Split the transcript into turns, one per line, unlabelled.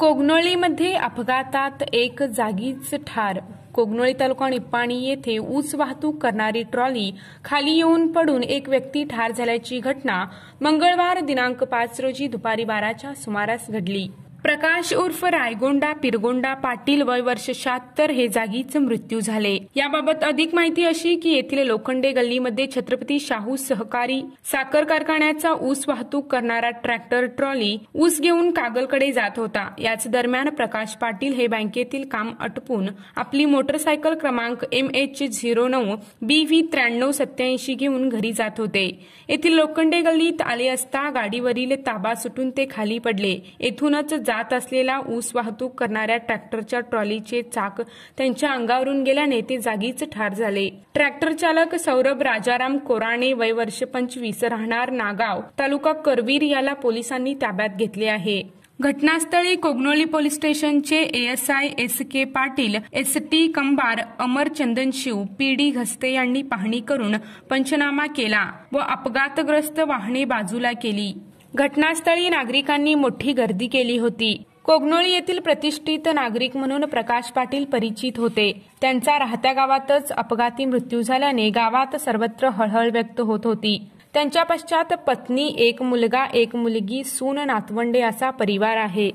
कोगनोळीमध्ये अपघातात एक जागीच ठार कोगनोळी तालुका निप्पाणी येथे ऊस वाहतूक करणारी ट्रॉली खाली येऊन पडून एक व्यक्ती ठार झाल्याची घटना मंगळवार दिनांक पाच रोजी दुपारी बाराच्या सुमारास घडली प्रकाश उर्फ रायगोंडा पिरगोंडा पाटील वय वर्ष शहात्तर हे जागीच मृत्यू झाले याबाबत अधिक माहिती अशी की येथील लोखंडे गल्लीमध्ये छत्रपती शाहू सहकारी साखर कारखान्याचा ऊस वाहतूक करणारा ट्रॅक्टर ट्रॉली ऊस घेऊन कागलकडे जात होता याच दरम्यान प्रकाश पाटील हे बँकेतील काम अटपून आपली मोटरसायकल क्रमांक एम एच झिरो नऊ बी व्ही त्र्याण्णव सत्याऐंशी घेऊन घरी जात होते येथील लोखंडे गल्लीत आले असता गाडीवरील ताबा सुटून ते खाली पडले येथूनच जा जात असलेला ऊस वाहतूक करणाऱ्या ट्रॅक्टरच्या ट्रॉलीचे चाक त्यांच्या अंगावरून गेल्याने ते जागीच ठार झाले ट्रॅक्टर चालक सौरभ राजाराम कोराणे वय वर्ष पंचवीस राहणार नागाव तालुका करवीर याला पोलिसांनी ताब्यात घेतले आहे घटनास्थळी कोगनोली पोलीस स्टेशनचे ASI S K Patil S T Kambar Amar Chandanshiv P D Ghaste यांनी पाहणी करून पंचनामा केला व अपघातग्रस्त वाहने बाजूला केली घटनास्थळी नागरिकांनी मोठी गर्दी केली होती कोगनोळी येथील प्रतिष्ठित नागरिक म्हणून प्रकाश पाटील परिचित होते त्यांचा राहत्या गावातच अपघाती मृत्यू झाल्याने गावात सर्वत्र हळहळ व्यक्त होत होती त्यांच्या पश्चात पत्नी एक मुलगा एक मुलगी सून नातवंडे असा परिवार आहे